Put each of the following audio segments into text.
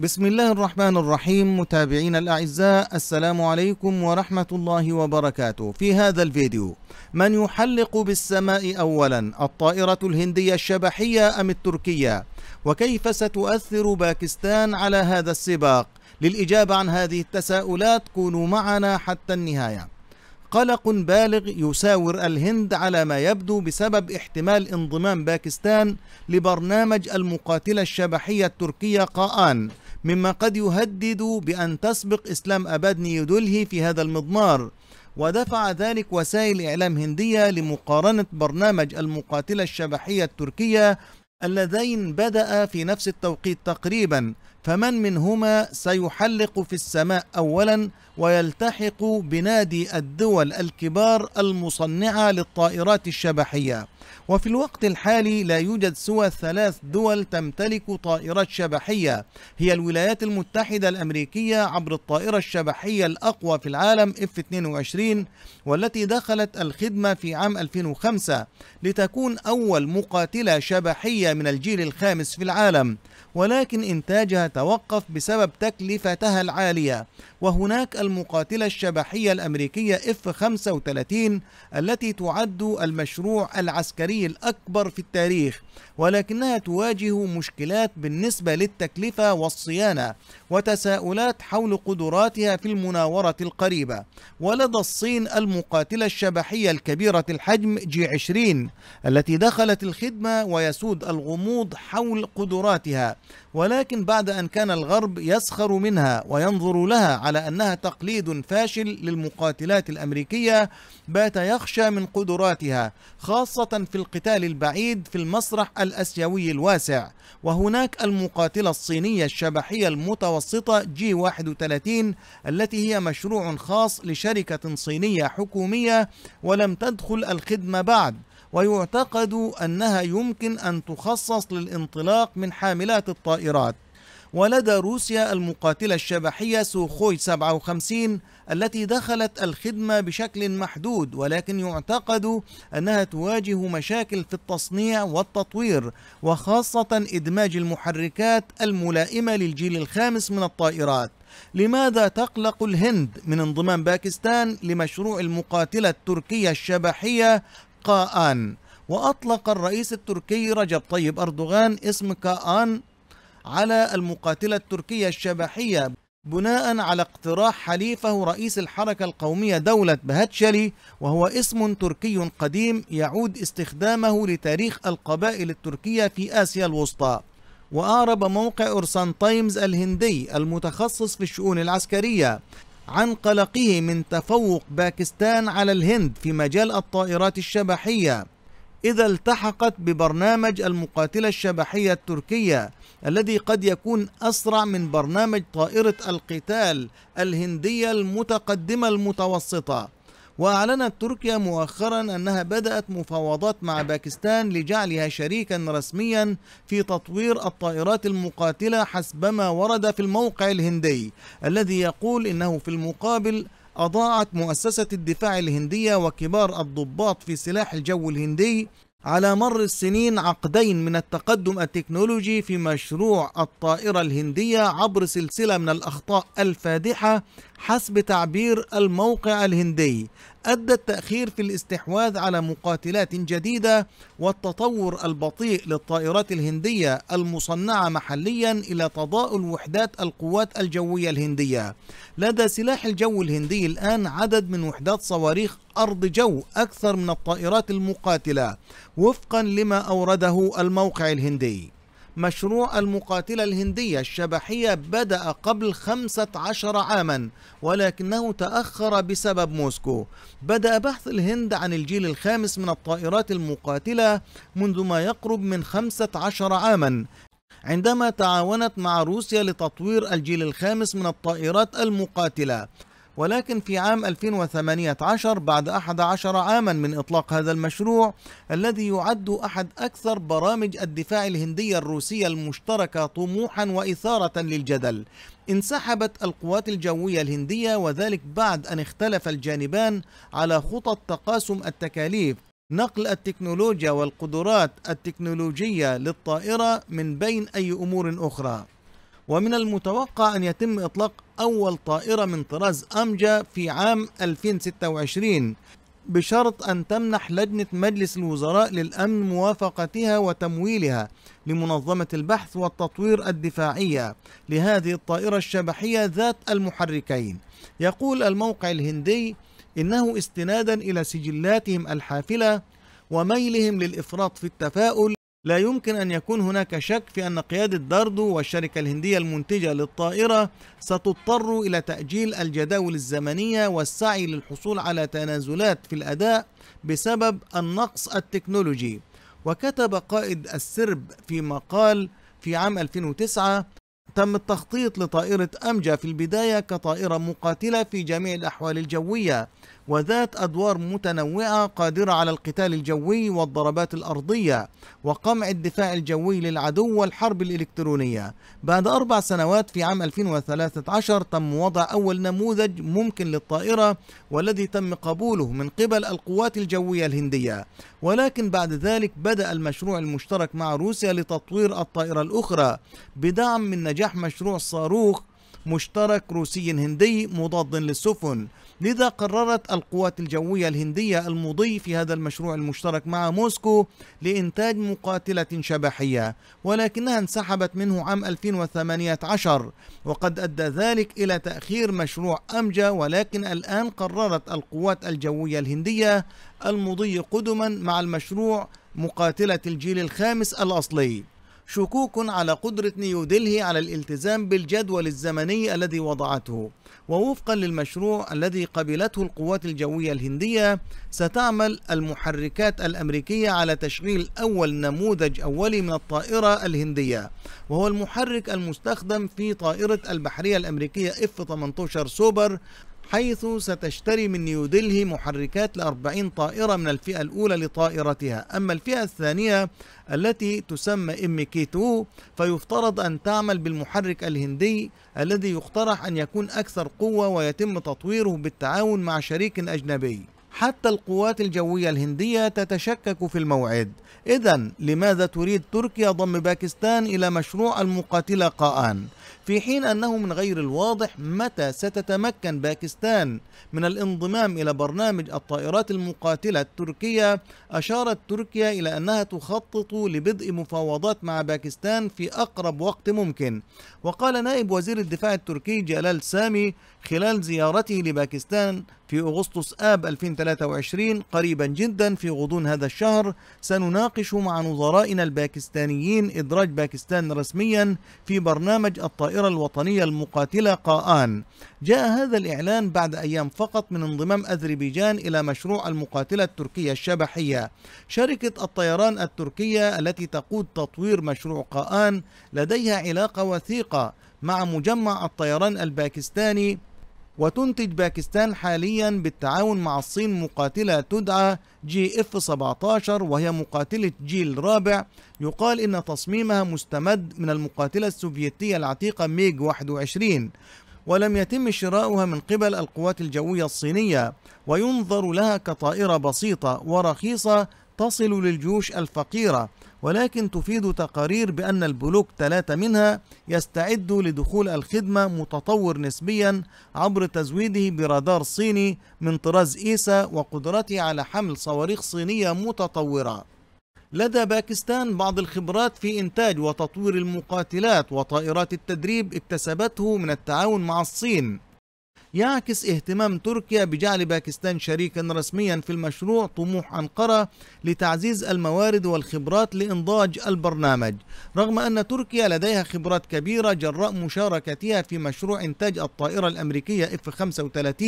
بسم الله الرحمن الرحيم متابعين الأعزاء السلام عليكم ورحمة الله وبركاته في هذا الفيديو من يحلق بالسماء أولا الطائرة الهندية الشبحية أم التركية وكيف ستؤثر باكستان على هذا السباق للإجابة عن هذه التساؤلات كونوا معنا حتى النهاية قلق بالغ يساور الهند على ما يبدو بسبب احتمال انضمام باكستان لبرنامج المقاتلة الشبحية التركية قاآن مما قد يهدد بأن تسبق إسلام أباد نيودلهي في هذا المضمار ودفع ذلك وسائل إعلام هندية لمقارنة برنامج المقاتلة الشبحية التركية اللذين بدأ في نفس التوقيت تقريبا فمن منهما سيحلق في السماء أولا ويلتحق بنادي الدول الكبار المصنعة للطائرات الشبحية وفي الوقت الحالي لا يوجد سوى ثلاث دول تمتلك طائرات شبحية هي الولايات المتحدة الأمريكية عبر الطائرة الشبحية الأقوى في العالم F-22 والتي دخلت الخدمة في عام 2005 لتكون أول مقاتلة شبحية من الجيل الخامس في العالم ولكن إنتاجها توقف بسبب تكلفتها العالية وهناك المقاتلة الشبحية الأمريكية F-35 التي تعد المشروع العسكري العسكري الأكبر في التاريخ ولكنها تواجه مشكلات بالنسبة للتكلفة والصيانة وتساؤلات حول قدراتها في المناورة القريبة ولدى الصين المقاتلة الشبحية الكبيرة الحجم جي 20 التي دخلت الخدمة ويسود الغموض حول قدراتها ولكن بعد أن كان الغرب يسخر منها وينظر لها على أنها تقليد فاشل للمقاتلات الأمريكية بات يخشى من قدراتها خاصة في القتال البعيد في المسرح الأسيوي الواسع وهناك المقاتلة الصينية الشبحية المتوسطة المتوسطة جي 31 التي هي مشروع خاص لشركة صينية حكومية ولم تدخل الخدمة بعد ويعتقد أنها يمكن أن تخصص للانطلاق من حاملات الطائرات ولدى روسيا المقاتلة الشبحية سوخوي 57 التي دخلت الخدمة بشكل محدود ولكن يعتقد أنها تواجه مشاكل في التصنيع والتطوير وخاصة إدماج المحركات الملائمة للجيل الخامس من الطائرات لماذا تقلق الهند من انضمام باكستان لمشروع المقاتلة التركية الشبحية قاآن وأطلق الرئيس التركي رجب طيب أردوغان اسم كآن على المقاتلة التركية الشبحية بناء على اقتراح حليفه رئيس الحركة القومية دولة بهتشلي وهو اسم تركي قديم يعود استخدامه لتاريخ القبائل التركية في آسيا الوسطى وأعرب موقع أرسان تايمز الهندي المتخصص في الشؤون العسكرية عن قلقه من تفوق باكستان على الهند في مجال الطائرات الشبحية إذا التحقت ببرنامج المقاتلة الشبحية التركية الذي قد يكون أسرع من برنامج طائرة القتال الهندية المتقدمة المتوسطة وأعلنت تركيا مؤخرا أنها بدأت مفاوضات مع باكستان لجعلها شريكا رسميا في تطوير الطائرات المقاتلة حسبما ورد في الموقع الهندي الذي يقول إنه في المقابل أضاعت مؤسسة الدفاع الهندية وكبار الضباط في سلاح الجو الهندي على مر السنين عقدين من التقدم التكنولوجي في مشروع الطائرة الهندية عبر سلسلة من الأخطاء الفادحة حسب تعبير الموقع الهندي أدى التأخير في الاستحواذ على مقاتلات جديدة والتطور البطيء للطائرات الهندية المصنعة محليا إلى تضاؤل وحدات القوات الجوية الهندية لدى سلاح الجو الهندي الآن عدد من وحدات صواريخ أرض جو أكثر من الطائرات المقاتلة وفقا لما أورده الموقع الهندي مشروع المقاتلة الهندية الشبحية بدأ قبل 15 عاما ولكنه تأخر بسبب موسكو بدأ بحث الهند عن الجيل الخامس من الطائرات المقاتلة منذ ما يقرب من 15 عاما عندما تعاونت مع روسيا لتطوير الجيل الخامس من الطائرات المقاتلة ولكن في عام 2018 بعد 11 عاما من إطلاق هذا المشروع الذي يعد أحد أكثر برامج الدفاع الهندية الروسية المشتركة طموحا وإثارة للجدل انسحبت القوات الجوية الهندية وذلك بعد أن اختلف الجانبان على خطط تقاسم التكاليف نقل التكنولوجيا والقدرات التكنولوجية للطائرة من بين أي أمور أخرى ومن المتوقع أن يتم إطلاق أول طائرة من طراز أمجا في عام 2026 بشرط أن تمنح لجنة مجلس الوزراء للأمن موافقتها وتمويلها لمنظمة البحث والتطوير الدفاعية لهذه الطائرة الشبحية ذات المحركين. يقول الموقع الهندي إنه استنادا إلى سجلاتهم الحافلة وميلهم للإفراط في التفاؤل لا يمكن أن يكون هناك شك في أن قيادة داردو والشركة الهندية المنتجة للطائرة ستضطر إلى تأجيل الجداول الزمنية والسعي للحصول على تنازلات في الأداء بسبب النقص التكنولوجي وكتب قائد السرب في مقال في عام 2009 تم التخطيط لطائرة أمجا في البداية كطائرة مقاتلة في جميع الأحوال الجوية وذات أدوار متنوعة قادرة على القتال الجوي والضربات الأرضية وقمع الدفاع الجوي للعدو والحرب الإلكترونية بعد أربع سنوات في عام 2013 تم وضع أول نموذج ممكن للطائرة والذي تم قبوله من قبل القوات الجوية الهندية ولكن بعد ذلك بدأ المشروع المشترك مع روسيا لتطوير الطائرة الأخرى بدعم من نجاح مشروع صاروخ مشترك روسي هندي مضاد للسفن لذا قررت القوات الجوية الهندية المضي في هذا المشروع المشترك مع موسكو لإنتاج مقاتلة شبحية ولكنها انسحبت منه عام 2018 وقد أدى ذلك إلى تأخير مشروع أمجا ولكن الآن قررت القوات الجوية الهندية المضي قدما مع المشروع مقاتلة الجيل الخامس الأصلي شكوك على قدرة نيودلهي على الالتزام بالجدول الزمني الذي وضعته ووفقا للمشروع الذي قبلته القوات الجوية الهندية ستعمل المحركات الأمريكية على تشغيل أول نموذج أولي من الطائرة الهندية وهو المحرك المستخدم في طائرة البحرية الأمريكية F-18 سوبر حيث ستشتري من نيودلهي محركات لأربعين طائرة من الفئة الأولى لطائرتها أما الفئة الثانية التي تسمى ام كي 2 فيفترض أن تعمل بالمحرك الهندي الذي يقترح أن يكون أكثر قوة ويتم تطويره بالتعاون مع شريك أجنبي حتى القوات الجوية الهندية تتشكك في الموعد إذا لماذا تريد تركيا ضم باكستان إلى مشروع المقاتلة قاآن في حين أنه من غير الواضح متى ستتمكن باكستان من الانضمام إلى برنامج الطائرات المقاتلة التركية أشارت تركيا إلى أنها تخطط لبدء مفاوضات مع باكستان في أقرب وقت ممكن وقال نائب وزير الدفاع التركي جلال سامي خلال زيارته لباكستان في أغسطس آب 2023 قريبا جدا في غضون هذا الشهر سنناقش مع نظرائنا الباكستانيين إدراج باكستان رسميا في برنامج الطائرة الوطنية المقاتلة قاآن جاء هذا الإعلان بعد أيام فقط من انضمام أذربيجان إلى مشروع المقاتلة التركية الشبحية شركة الطيران التركية التي تقود تطوير مشروع قاآن لديها علاقة وثيقة مع مجمع الطيران الباكستاني وتنتج باكستان حاليا بالتعاون مع الصين مقاتلة تدعى جي اف 17 وهي مقاتلة جيل رابع يقال ان تصميمها مستمد من المقاتلة السوفيتية العتيقة ميج 21 ولم يتم شراؤها من قبل القوات الجوية الصينية وينظر لها كطائرة بسيطة ورخيصة تصل للجيوش الفقيرة ولكن تفيد تقارير بأن البلوك ثلاثة منها يستعد لدخول الخدمة متطور نسبيا عبر تزويده برادار صيني من طراز إيسا وقدرته على حمل صواريخ صينية متطورة لدى باكستان بعض الخبرات في إنتاج وتطوير المقاتلات وطائرات التدريب اكتسبته من التعاون مع الصين يعكس اهتمام تركيا بجعل باكستان شريكا رسميا في المشروع طموح أنقرة لتعزيز الموارد والخبرات لإنضاج البرنامج رغم أن تركيا لديها خبرات كبيرة جراء مشاركتها في مشروع إنتاج الطائرة الأمريكية F-35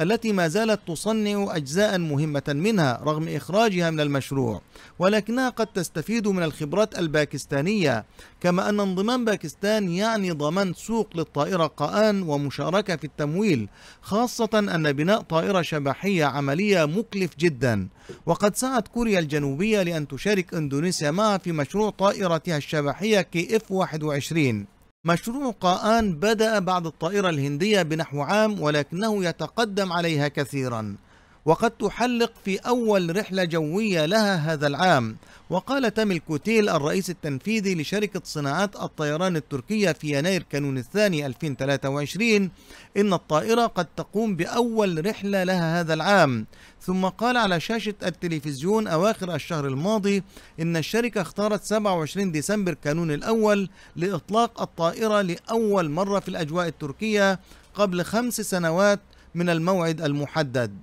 التي ما زالت تصنع أجزاء مهمة منها رغم إخراجها من المشروع ولكنها قد تستفيد من الخبرات الباكستانية كما أن انضمام باكستان يعني ضمان سوق للطائرة قآن ومشاركة في التمويل خاصة أن بناء طائرة شبحية عملية مكلف جدا وقد سعت كوريا الجنوبية لأن تشارك إندونيسيا معها في مشروع طائرتها الشبحية كي اف 21 مشروع قاآن بدأ بعد الطائرة الهندية بنحو عام ولكنه يتقدم عليها كثيرا وقد تحلق في أول رحلة جوية لها هذا العام وقال تامل كوتيل الرئيس التنفيذي لشركة صناعات الطيران التركية في يناير كانون الثاني 2023 إن الطائرة قد تقوم بأول رحلة لها هذا العام ثم قال على شاشة التلفزيون أواخر الشهر الماضي إن الشركة اختارت 27 ديسمبر كانون الأول لإطلاق الطائرة لأول مرة في الأجواء التركية قبل خمس سنوات من الموعد المحدد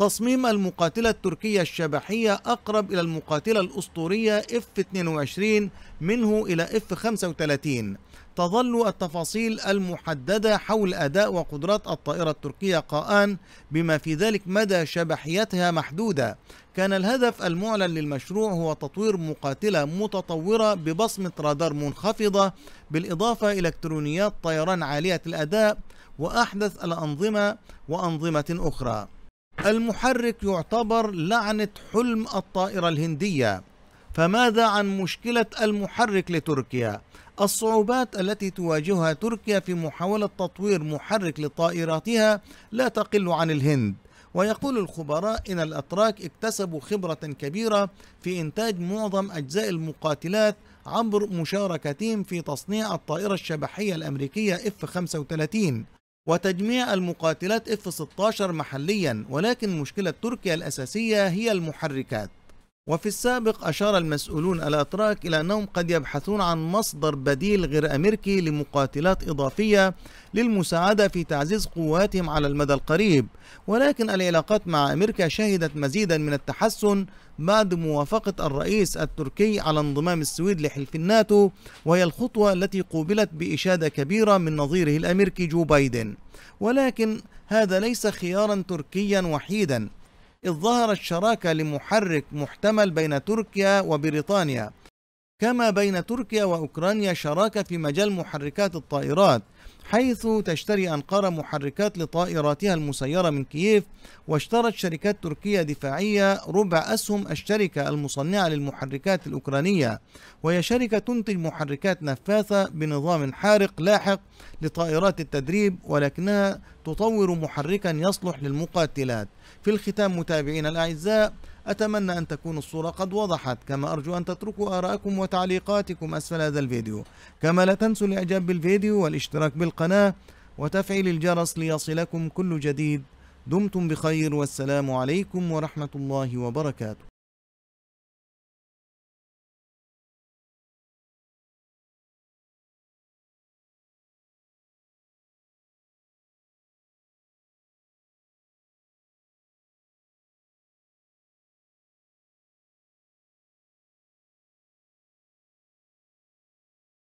تصميم المقاتلة التركية الشبحية أقرب إلى المقاتلة الأسطورية F-22 منه إلى F-35 تظل التفاصيل المحددة حول أداء وقدرات الطائرة التركية قاءان بما في ذلك مدى شبحيتها محدودة كان الهدف المعلن للمشروع هو تطوير مقاتلة متطورة ببصمة رادار منخفضة بالإضافة إلى إلكترونيات طيران عالية الأداء وأحدث الأنظمة وأنظمة أخرى المحرك يعتبر لعنة حلم الطائرة الهندية فماذا عن مشكلة المحرك لتركيا؟ الصعوبات التي تواجهها تركيا في محاولة تطوير محرك لطائراتها لا تقل عن الهند ويقول الخبراء إن الأتراك اكتسبوا خبرة كبيرة في إنتاج معظم أجزاء المقاتلات عبر مشاركتهم في تصنيع الطائرة الشبحية الأمريكية F-35 وتجميع المقاتلات F-16 محليا ولكن مشكلة تركيا الأساسية هي المحركات وفي السابق أشار المسؤولون الأتراك إلى أنهم قد يبحثون عن مصدر بديل غير أمريكي لمقاتلات إضافية للمساعدة في تعزيز قواتهم على المدى القريب ولكن العلاقات مع أمريكا شهدت مزيدا من التحسن بعد موافقة الرئيس التركي على انضمام السويد لحلف الناتو وهي الخطوة التي قوبلت بإشادة كبيرة من نظيره الأمريكي جو بايدن ولكن هذا ليس خيارا تركيا وحيدا إذ ظهرت شراكة لمحرك محتمل بين تركيا وبريطانيا كما بين تركيا وأوكرانيا شراكة في مجال محركات الطائرات حيث تشتري أنقرة محركات لطائراتها المسيرة من كييف واشترت شركات تركية دفاعية ربع أسهم الشركة المصنعة للمحركات الأوكرانية وهي شركة تنتج محركات نفاثة بنظام حارق لاحق لطائرات التدريب ولكنها تطور محركا يصلح للمقاتلات في الختام متابعينا الأعزاء أتمنى أن تكون الصورة قد وضحت كما أرجو أن تتركوا آراءكم وتعليقاتكم أسفل هذا الفيديو كما لا تنسوا الإعجاب بالفيديو والاشتراك بالقناة وتفعيل الجرس ليصلكم كل جديد دمتم بخير والسلام عليكم ورحمة الله وبركاته